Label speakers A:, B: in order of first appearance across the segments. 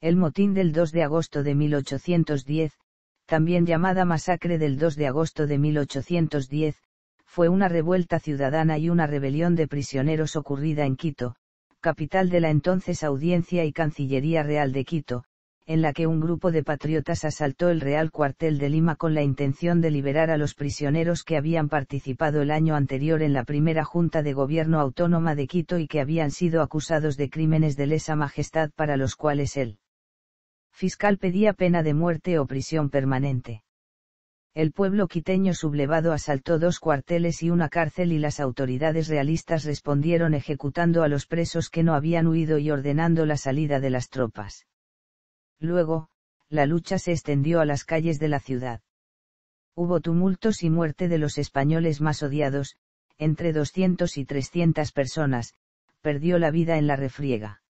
A: El motín del 2 de agosto de 1810, también llamada masacre del 2 de agosto de 1810, fue una revuelta ciudadana y una rebelión de prisioneros ocurrida en Quito, capital de la entonces Audiencia y Cancillería Real de Quito, en la que un grupo de patriotas asaltó el Real Cuartel de Lima con la intención de liberar a los prisioneros que habían participado el año anterior en la primera Junta de Gobierno Autónoma de Quito y que habían sido acusados de crímenes de lesa majestad para los cuales él fiscal pedía pena de muerte o prisión permanente. El pueblo quiteño sublevado asaltó dos cuarteles y una cárcel y las autoridades realistas respondieron ejecutando a los presos que no habían huido y ordenando la salida de las tropas. Luego, la lucha se extendió a las calles de la ciudad. Hubo tumultos y muerte de los españoles más odiados, entre 200 y 300 personas, perdió la vida en la refriega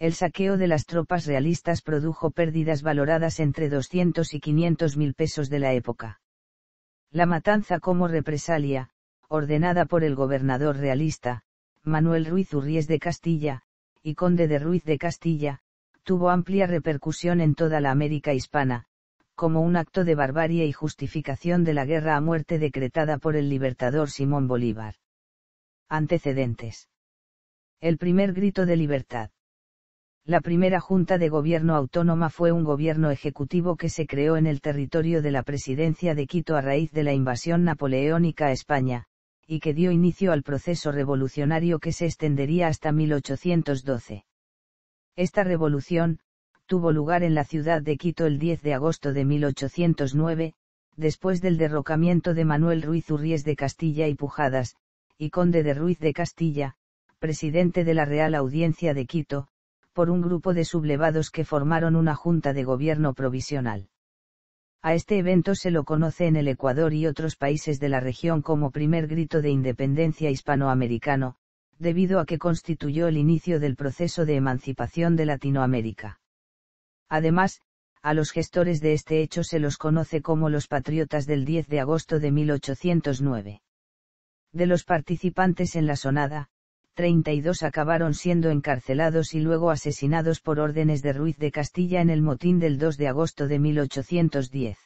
A: el saqueo de las tropas realistas produjo pérdidas valoradas entre 200 y 500 mil pesos de la época. La matanza como represalia, ordenada por el gobernador realista, Manuel Ruiz Urries de Castilla, y conde de Ruiz de Castilla, tuvo amplia repercusión en toda la América hispana, como un acto de barbarie y justificación de la guerra a muerte decretada por el libertador Simón Bolívar. Antecedentes. El primer grito de libertad. La primera Junta de Gobierno Autónoma fue un gobierno ejecutivo que se creó en el territorio de la Presidencia de Quito a raíz de la invasión napoleónica a España, y que dio inicio al proceso revolucionario que se extendería hasta 1812. Esta revolución, tuvo lugar en la ciudad de Quito el 10 de agosto de 1809, después del derrocamiento de Manuel Ruiz Urries de Castilla y Pujadas, y conde de Ruiz de Castilla, presidente de la Real Audiencia de Quito, por un grupo de sublevados que formaron una junta de gobierno provisional. A este evento se lo conoce en el Ecuador y otros países de la región como primer grito de independencia hispanoamericano, debido a que constituyó el inicio del proceso de emancipación de Latinoamérica. Además, a los gestores de este hecho se los conoce como los patriotas del 10 de agosto de 1809. De los participantes en la sonada, 32 acabaron siendo encarcelados y luego asesinados por órdenes de Ruiz de Castilla en el motín del 2 de agosto de 1810.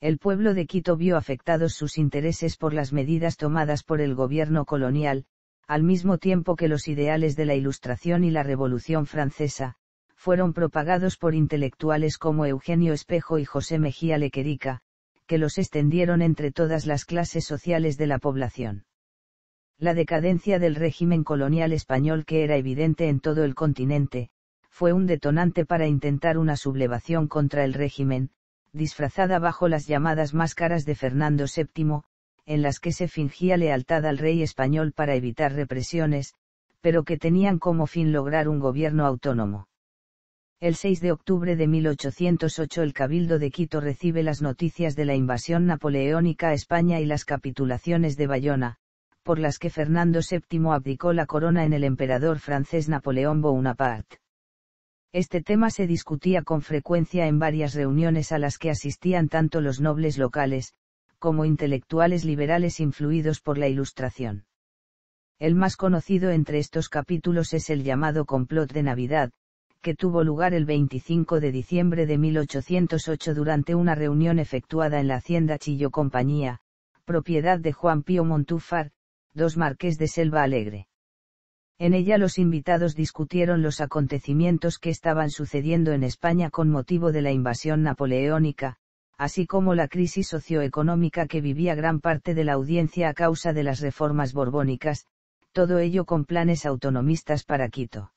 A: El pueblo de Quito vio afectados sus intereses por las medidas tomadas por el gobierno colonial, al mismo tiempo que los ideales de la Ilustración y la Revolución Francesa, fueron propagados por intelectuales como Eugenio Espejo y José Mejía Lequerica, que los extendieron entre todas las clases sociales de la población. La decadencia del régimen colonial español que era evidente en todo el continente, fue un detonante para intentar una sublevación contra el régimen, disfrazada bajo las llamadas máscaras de Fernando VII, en las que se fingía lealtad al rey español para evitar represiones, pero que tenían como fin lograr un gobierno autónomo. El 6 de octubre de 1808 el Cabildo de Quito recibe las noticias de la invasión napoleónica a España y las capitulaciones de Bayona, por las que Fernando VII abdicó la corona en el emperador francés Napoleón Bonaparte. Este tema se discutía con frecuencia en varias reuniones a las que asistían tanto los nobles locales, como intelectuales liberales influidos por la Ilustración. El más conocido entre estos capítulos es el llamado complot de Navidad, que tuvo lugar el 25 de diciembre de 1808 durante una reunión efectuada en la hacienda Chillo Compañía, propiedad de Juan Pío Montúfar, dos Marqués de Selva Alegre. En ella los invitados discutieron los acontecimientos que estaban sucediendo en España con motivo de la invasión napoleónica, así como la crisis socioeconómica que vivía gran parte de la audiencia a causa de las reformas borbónicas, todo ello con planes autonomistas para Quito.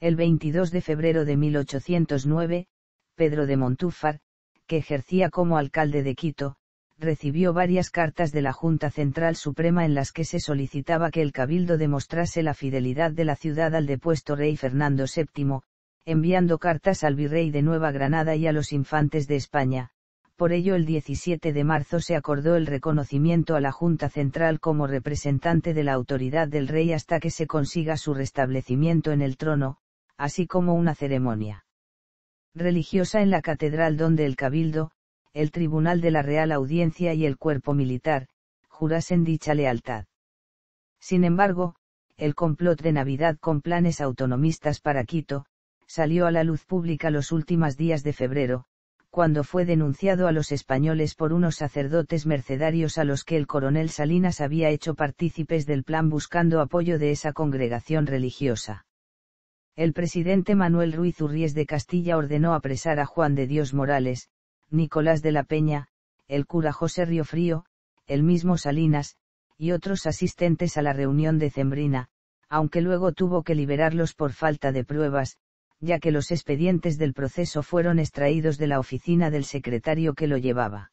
A: El 22 de febrero de 1809, Pedro de Montúfar, que ejercía como alcalde de Quito, recibió varias cartas de la Junta Central Suprema en las que se solicitaba que el Cabildo demostrase la fidelidad de la ciudad al depuesto rey Fernando VII, enviando cartas al virrey de Nueva Granada y a los infantes de España. Por ello el 17 de marzo se acordó el reconocimiento a la Junta Central como representante de la autoridad del rey hasta que se consiga su restablecimiento en el trono, así como una ceremonia religiosa en la catedral donde el cabildo, el Tribunal de la Real Audiencia y el cuerpo militar, jurasen dicha lealtad. Sin embargo, el complot de Navidad con planes autonomistas para Quito, salió a la luz pública los últimos días de febrero, cuando fue denunciado a los españoles por unos sacerdotes mercedarios a los que el coronel Salinas había hecho partícipes del plan buscando apoyo de esa congregación religiosa. El presidente Manuel Ruiz Urries de Castilla ordenó apresar a Juan de Dios Morales, Nicolás de la Peña, el cura José Riofrío, el mismo Salinas, y otros asistentes a la reunión de Cembrina, aunque luego tuvo que liberarlos por falta de pruebas, ya que los expedientes del proceso fueron extraídos de la oficina del secretario que lo llevaba.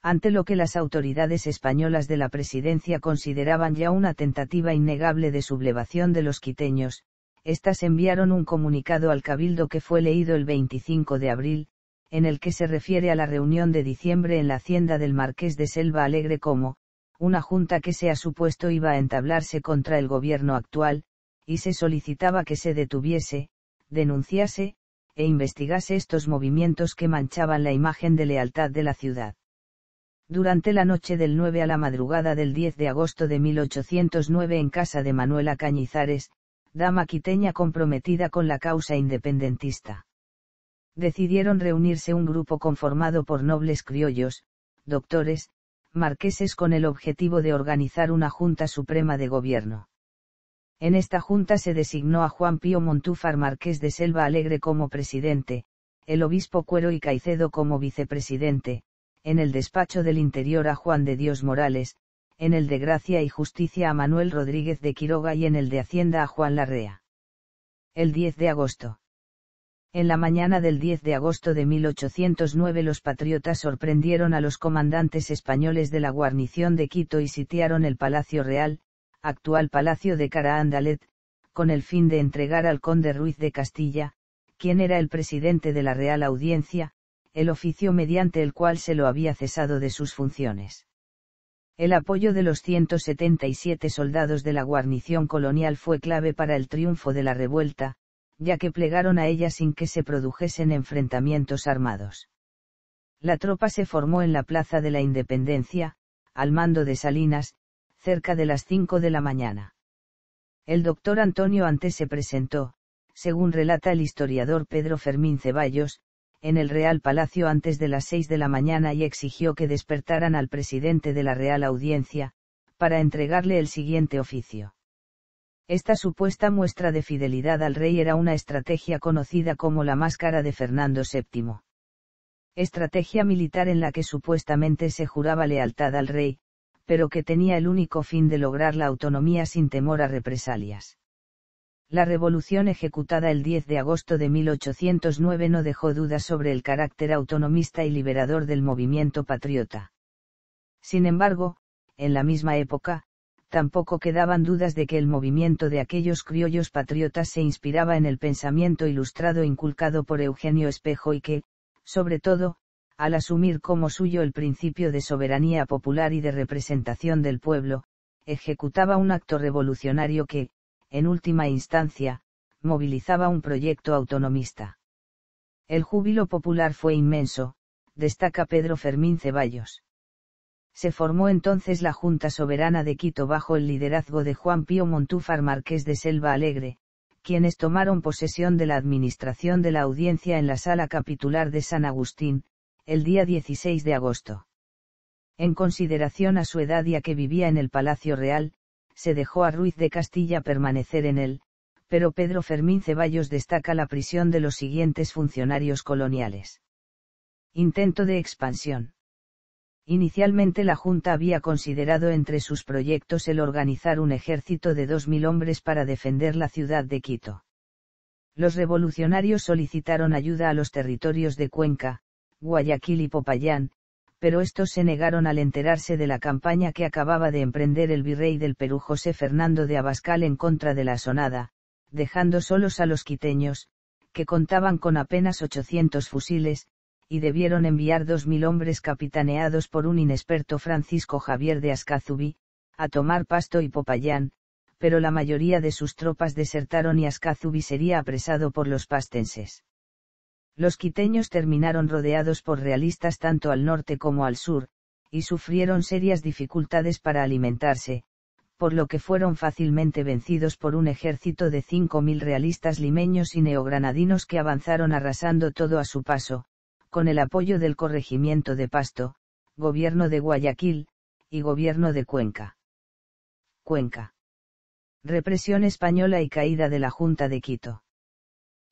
A: Ante lo que las autoridades españolas de la presidencia consideraban ya una tentativa innegable de sublevación de los quiteños, éstas enviaron un comunicado al Cabildo que fue leído el 25 de abril, en el que se refiere a la reunión de diciembre en la hacienda del marqués de Selva Alegre como, una junta que se ha supuesto iba a entablarse contra el gobierno actual, y se solicitaba que se detuviese, denunciase, e investigase estos movimientos que manchaban la imagen de lealtad de la ciudad. Durante la noche del 9 a la madrugada del 10 de agosto de 1809 en casa de Manuela Cañizares, dama quiteña comprometida con la causa independentista decidieron reunirse un grupo conformado por nobles criollos, doctores, marqueses con el objetivo de organizar una Junta Suprema de Gobierno. En esta junta se designó a Juan Pío Montúfar Marqués de Selva Alegre como presidente, el obispo Cuero y Caicedo como vicepresidente, en el despacho del interior a Juan de Dios Morales, en el de Gracia y Justicia a Manuel Rodríguez de Quiroga y en el de Hacienda a Juan Larrea. El 10 de agosto. En la mañana del 10 de agosto de 1809 los patriotas sorprendieron a los comandantes españoles de la guarnición de Quito y sitiaron el Palacio Real, actual Palacio de Andalet, con el fin de entregar al conde Ruiz de Castilla, quien era el presidente de la Real Audiencia, el oficio mediante el cual se lo había cesado de sus funciones. El apoyo de los 177 soldados de la guarnición colonial fue clave para el triunfo de la revuelta, ya que plegaron a ella sin que se produjesen enfrentamientos armados. La tropa se formó en la Plaza de la Independencia, al mando de Salinas, cerca de las cinco de la mañana. El doctor Antonio antes se presentó, según relata el historiador Pedro Fermín Ceballos, en el Real Palacio antes de las seis de la mañana y exigió que despertaran al presidente de la Real Audiencia, para entregarle el siguiente oficio. Esta supuesta muestra de fidelidad al rey era una estrategia conocida como la máscara de Fernando VII. Estrategia militar en la que supuestamente se juraba lealtad al rey, pero que tenía el único fin de lograr la autonomía sin temor a represalias. La revolución ejecutada el 10 de agosto de 1809 no dejó dudas sobre el carácter autonomista y liberador del movimiento patriota. Sin embargo, en la misma época, tampoco quedaban dudas de que el movimiento de aquellos criollos patriotas se inspiraba en el pensamiento ilustrado inculcado por Eugenio Espejo y que, sobre todo, al asumir como suyo el principio de soberanía popular y de representación del pueblo, ejecutaba un acto revolucionario que, en última instancia, movilizaba un proyecto autonomista. El júbilo popular fue inmenso, destaca Pedro Fermín Ceballos se formó entonces la Junta Soberana de Quito bajo el liderazgo de Juan Pío Montúfar Marqués de Selva Alegre, quienes tomaron posesión de la administración de la audiencia en la sala capitular de San Agustín, el día 16 de agosto. En consideración a su edad y a que vivía en el Palacio Real, se dejó a Ruiz de Castilla permanecer en él, pero Pedro Fermín Ceballos destaca la prisión de los siguientes funcionarios coloniales. Intento de expansión Inicialmente la Junta había considerado entre sus proyectos el organizar un ejército de 2.000 hombres para defender la ciudad de Quito. Los revolucionarios solicitaron ayuda a los territorios de Cuenca, Guayaquil y Popayán, pero estos se negaron al enterarse de la campaña que acababa de emprender el virrey del Perú José Fernando de Abascal en contra de la Sonada, dejando solos a los quiteños, que contaban con apenas 800 fusiles, y debieron enviar dos mil hombres capitaneados por un inexperto Francisco Javier de Ascazubi a tomar Pasto y Popayán, pero la mayoría de sus tropas desertaron y Ascazubi sería apresado por los pastenses. Los quiteños terminaron rodeados por realistas tanto al norte como al sur, y sufrieron serias dificultades para alimentarse, por lo que fueron fácilmente vencidos por un ejército de 5.000 realistas limeños y neogranadinos que avanzaron arrasando todo a su paso, con el apoyo del corregimiento de Pasto, gobierno de Guayaquil, y gobierno de Cuenca. Cuenca. Represión española y caída de la Junta de Quito.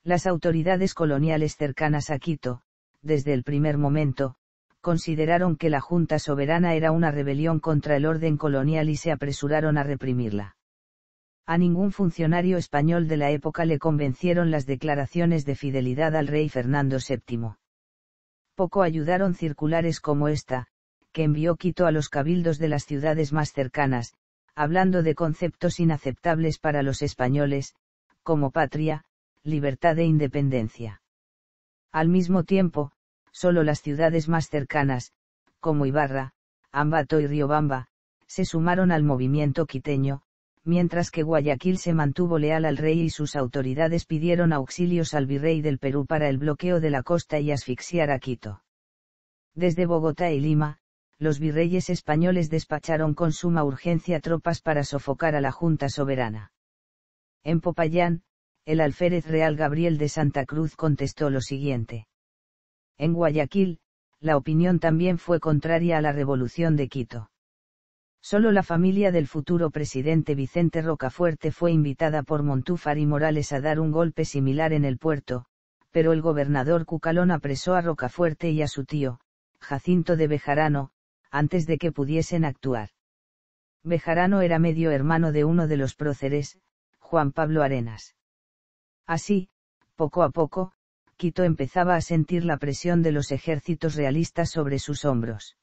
A: Las autoridades coloniales cercanas a Quito, desde el primer momento, consideraron que la Junta Soberana era una rebelión contra el orden colonial y se apresuraron a reprimirla. A ningún funcionario español de la época le convencieron las declaraciones de fidelidad al rey Fernando VII. Poco ayudaron circulares como esta, que envió Quito a los cabildos de las ciudades más cercanas, hablando de conceptos inaceptables para los españoles, como patria, libertad e independencia. Al mismo tiempo, solo las ciudades más cercanas, como Ibarra, Ambato y Riobamba, se sumaron al movimiento quiteño, mientras que Guayaquil se mantuvo leal al rey y sus autoridades pidieron auxilios al virrey del Perú para el bloqueo de la costa y asfixiar a Quito. Desde Bogotá y Lima, los virreyes españoles despacharon con suma urgencia tropas para sofocar a la Junta Soberana. En Popayán, el alférez real Gabriel de Santa Cruz contestó lo siguiente. En Guayaquil, la opinión también fue contraria a la revolución de Quito. Solo la familia del futuro presidente Vicente Rocafuerte fue invitada por Montúfar y Morales a dar un golpe similar en el puerto, pero el gobernador Cucalón apresó a Rocafuerte y a su tío, Jacinto de Bejarano, antes de que pudiesen actuar. Bejarano era medio hermano de uno de los próceres, Juan Pablo Arenas. Así, poco a poco, Quito empezaba a sentir la presión de los ejércitos realistas sobre sus hombros.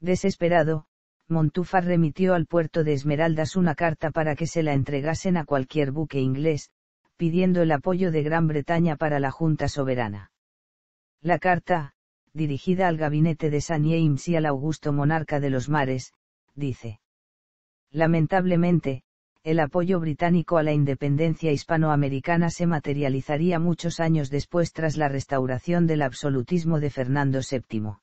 A: Desesperado, Montúfar remitió al puerto de Esmeraldas una carta para que se la entregasen a cualquier buque inglés, pidiendo el apoyo de Gran Bretaña para la Junta Soberana. La carta, dirigida al gabinete de San James y al augusto monarca de los mares, dice. Lamentablemente, el apoyo británico a la independencia hispanoamericana se materializaría muchos años después tras la restauración del absolutismo de Fernando VII.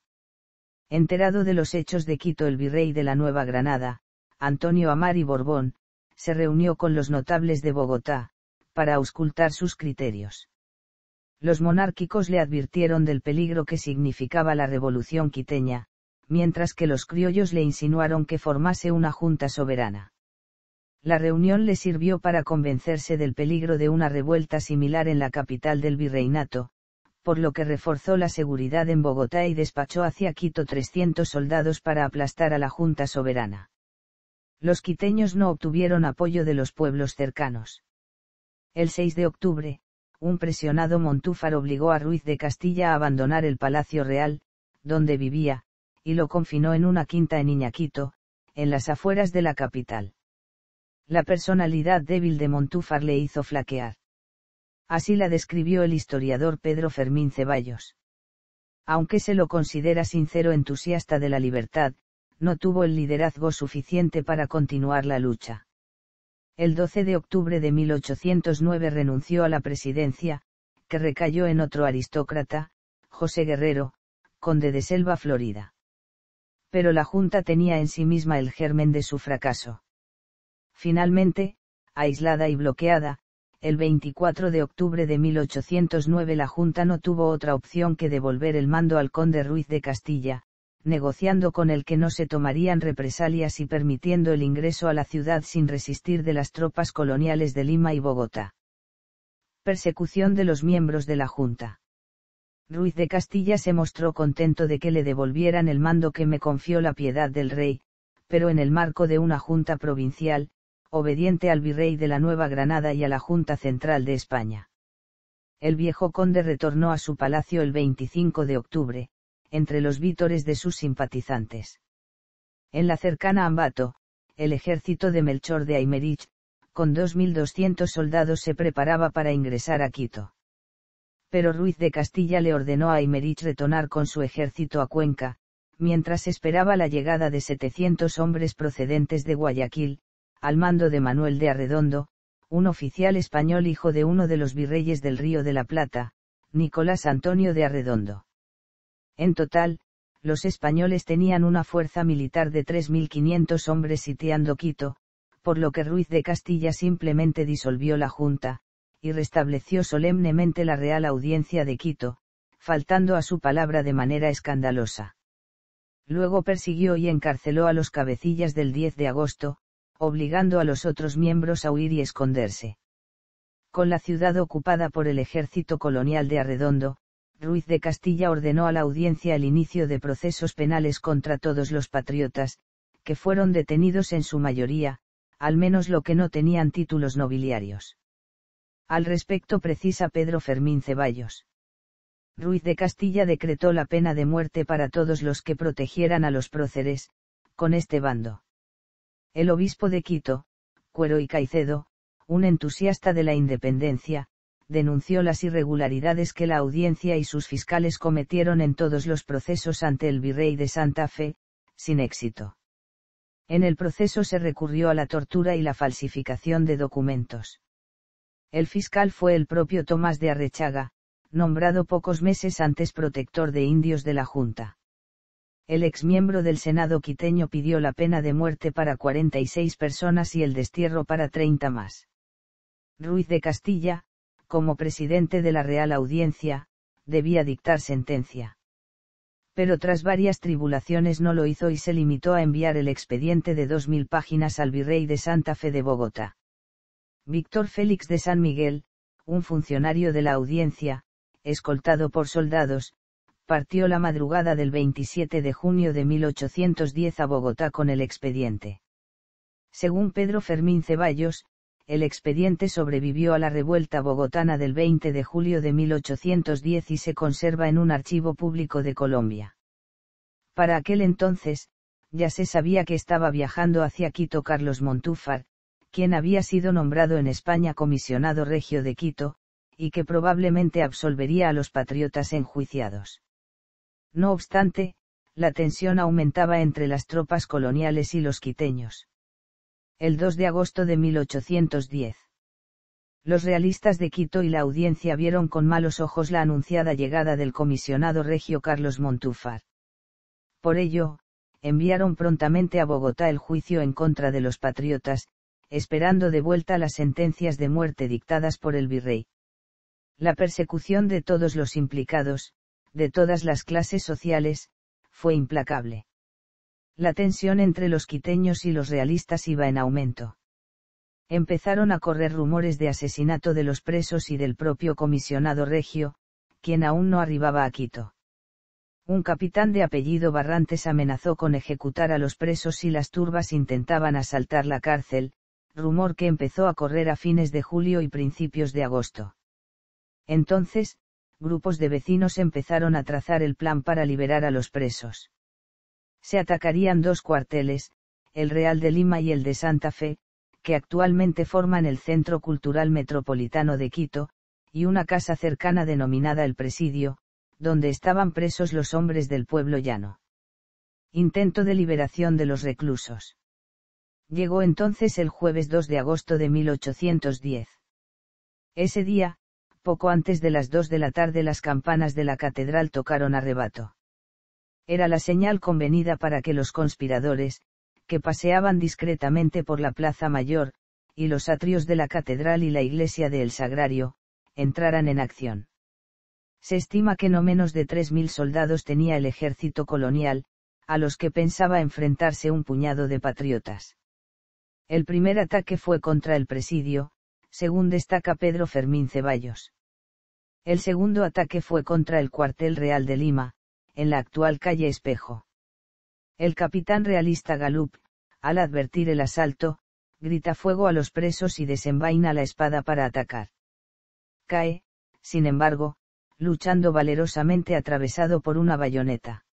A: Enterado de los hechos de Quito el virrey de la Nueva Granada, Antonio Amar y Borbón, se reunió con los notables de Bogotá, para auscultar sus criterios. Los monárquicos le advirtieron del peligro que significaba la revolución quiteña, mientras que los criollos le insinuaron que formase una junta soberana. La reunión le sirvió para convencerse del peligro de una revuelta similar en la capital del virreinato, por lo que reforzó la seguridad en Bogotá y despachó hacia Quito 300 soldados para aplastar a la Junta Soberana. Los quiteños no obtuvieron apoyo de los pueblos cercanos. El 6 de octubre, un presionado Montúfar obligó a Ruiz de Castilla a abandonar el Palacio Real, donde vivía, y lo confinó en una quinta en Iñaquito, en las afueras de la capital. La personalidad débil de Montúfar le hizo flaquear. Así la describió el historiador Pedro Fermín Ceballos. Aunque se lo considera sincero entusiasta de la libertad, no tuvo el liderazgo suficiente para continuar la lucha. El 12 de octubre de 1809 renunció a la presidencia, que recayó en otro aristócrata, José Guerrero, conde de Selva, Florida. Pero la Junta tenía en sí misma el germen de su fracaso. Finalmente, aislada y bloqueada, el 24 de octubre de 1809 la Junta no tuvo otra opción que devolver el mando al conde Ruiz de Castilla, negociando con el que no se tomarían represalias y permitiendo el ingreso a la ciudad sin resistir de las tropas coloniales de Lima y Bogotá. Persecución de los miembros de la Junta. Ruiz de Castilla se mostró contento de que le devolvieran el mando que me confió la piedad del rey, pero en el marco de una junta provincial, obediente al virrey de la Nueva Granada y a la Junta Central de España. El viejo conde retornó a su palacio el 25 de octubre, entre los vítores de sus simpatizantes. En la cercana Ambato, el ejército de Melchor de Aymerich, con 2.200 soldados se preparaba para ingresar a Quito. Pero Ruiz de Castilla le ordenó a Aymerich retornar con su ejército a Cuenca, mientras esperaba la llegada de 700 hombres procedentes de Guayaquil, al mando de Manuel de Arredondo, un oficial español hijo de uno de los virreyes del Río de la Plata, Nicolás Antonio de Arredondo. En total, los españoles tenían una fuerza militar de 3.500 hombres sitiando Quito, por lo que Ruiz de Castilla simplemente disolvió la Junta, y restableció solemnemente la Real Audiencia de Quito, faltando a su palabra de manera escandalosa. Luego persiguió y encarceló a los cabecillas del 10 de agosto, obligando a los otros miembros a huir y esconderse. Con la ciudad ocupada por el ejército colonial de Arredondo, Ruiz de Castilla ordenó a la audiencia el inicio de procesos penales contra todos los patriotas, que fueron detenidos en su mayoría, al menos lo que no tenían títulos nobiliarios. Al respecto precisa Pedro Fermín Ceballos. Ruiz de Castilla decretó la pena de muerte para todos los que protegieran a los próceres, con este bando. El obispo de Quito, Cuero y Caicedo, un entusiasta de la independencia, denunció las irregularidades que la audiencia y sus fiscales cometieron en todos los procesos ante el virrey de Santa Fe, sin éxito. En el proceso se recurrió a la tortura y la falsificación de documentos. El fiscal fue el propio Tomás de Arrechaga, nombrado pocos meses antes protector de indios de la Junta el exmiembro del Senado quiteño pidió la pena de muerte para 46 personas y el destierro para 30 más. Ruiz de Castilla, como presidente de la Real Audiencia, debía dictar sentencia. Pero tras varias tribulaciones no lo hizo y se limitó a enviar el expediente de 2.000 páginas al virrey de Santa Fe de Bogotá. Víctor Félix de San Miguel, un funcionario de la audiencia, escoltado por soldados, partió la madrugada del 27 de junio de 1810 a Bogotá con el expediente. Según Pedro Fermín Ceballos, el expediente sobrevivió a la revuelta bogotana del 20 de julio de 1810 y se conserva en un archivo público de Colombia. Para aquel entonces, ya se sabía que estaba viajando hacia Quito Carlos Montúfar, quien había sido nombrado en España comisionado regio de Quito, y que probablemente absolvería a los patriotas enjuiciados. No obstante, la tensión aumentaba entre las tropas coloniales y los quiteños. El 2 de agosto de 1810. Los realistas de Quito y la audiencia vieron con malos ojos la anunciada llegada del comisionado regio Carlos Montúfar. Por ello, enviaron prontamente a Bogotá el juicio en contra de los patriotas, esperando de vuelta las sentencias de muerte dictadas por el virrey. La persecución de todos los implicados, de todas las clases sociales, fue implacable. La tensión entre los quiteños y los realistas iba en aumento. Empezaron a correr rumores de asesinato de los presos y del propio comisionado Regio, quien aún no arribaba a Quito. Un capitán de apellido Barrantes amenazó con ejecutar a los presos si las turbas intentaban asaltar la cárcel, rumor que empezó a correr a fines de julio y principios de agosto. Entonces, grupos de vecinos empezaron a trazar el plan para liberar a los presos. Se atacarían dos cuarteles, el Real de Lima y el de Santa Fe, que actualmente forman el Centro Cultural Metropolitano de Quito, y una casa cercana denominada El Presidio, donde estaban presos los hombres del pueblo llano. Intento de liberación de los reclusos. Llegó entonces el jueves 2 de agosto de 1810. Ese día, poco antes de las dos de la tarde las campanas de la catedral tocaron a rebato. Era la señal convenida para que los conspiradores, que paseaban discretamente por la Plaza Mayor, y los atrios de la catedral y la iglesia del El Sagrario, entraran en acción. Se estima que no menos de 3.000 soldados tenía el ejército colonial, a los que pensaba enfrentarse un puñado de patriotas. El primer ataque fue contra el presidio, según destaca Pedro Fermín Ceballos. El segundo ataque fue contra el cuartel real de Lima, en la actual calle Espejo. El capitán realista Galup, al advertir el asalto, grita fuego a los presos y desenvaina la espada para atacar. Cae, sin embargo, luchando valerosamente atravesado por una bayoneta.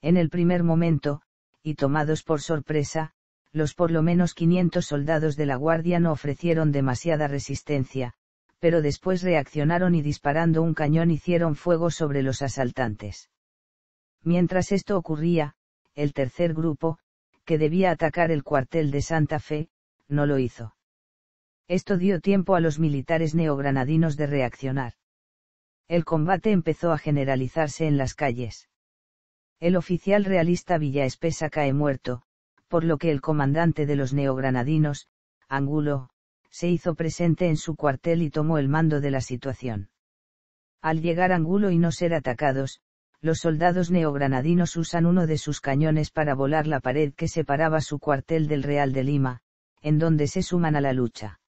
A: En el primer momento, y tomados por sorpresa, los por lo menos 500 soldados de la Guardia no ofrecieron demasiada resistencia, pero después reaccionaron y disparando un cañón hicieron fuego sobre los asaltantes. Mientras esto ocurría, el tercer grupo, que debía atacar el cuartel de Santa Fe, no lo hizo. Esto dio tiempo a los militares neogranadinos de reaccionar. El combate empezó a generalizarse en las calles. El oficial realista Villaespesa cae muerto, por lo que el comandante de los neogranadinos, Angulo, se hizo presente en su cuartel y tomó el mando de la situación. Al llegar a Angulo y no ser atacados, los soldados neogranadinos usan uno de sus cañones para volar la pared que separaba su cuartel del Real de Lima, en donde se suman a la lucha.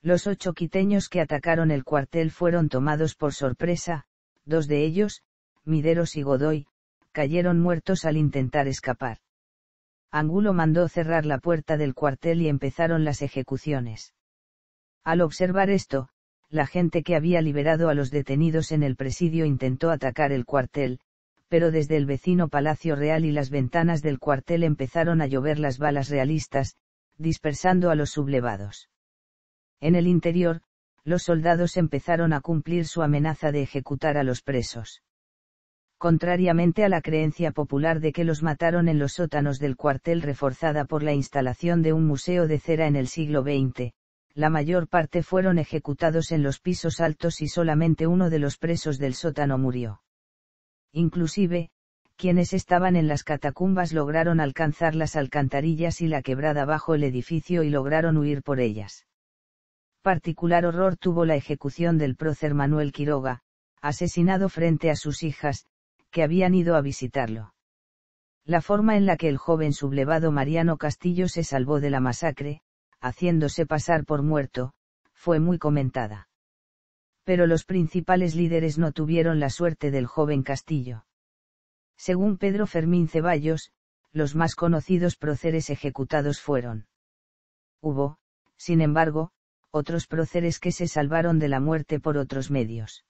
A: Los ocho quiteños que atacaron el cuartel fueron tomados por sorpresa, dos de ellos, Mideros y Godoy, cayeron muertos al intentar escapar. Angulo mandó cerrar la puerta del cuartel y empezaron las ejecuciones. Al observar esto, la gente que había liberado a los detenidos en el presidio intentó atacar el cuartel, pero desde el vecino Palacio Real y las ventanas del cuartel empezaron a llover las balas realistas, dispersando a los sublevados. En el interior, los soldados empezaron a cumplir su amenaza de ejecutar a los presos contrariamente a la creencia popular de que los mataron en los sótanos del cuartel reforzada por la instalación de un museo de cera en el siglo XX, la mayor parte fueron ejecutados en los pisos altos y solamente uno de los presos del sótano murió. Inclusive, quienes estaban en las catacumbas lograron alcanzar las alcantarillas y la quebrada bajo el edificio y lograron huir por ellas. Particular horror tuvo la ejecución del prócer Manuel Quiroga, asesinado frente a sus hijas, que habían ido a visitarlo. La forma en la que el joven sublevado Mariano Castillo se salvó de la masacre, haciéndose pasar por muerto, fue muy comentada. Pero los principales líderes no tuvieron la suerte del joven Castillo. Según Pedro Fermín Ceballos, los más conocidos próceres ejecutados fueron. Hubo, sin embargo, otros próceres que se salvaron de la muerte por otros medios.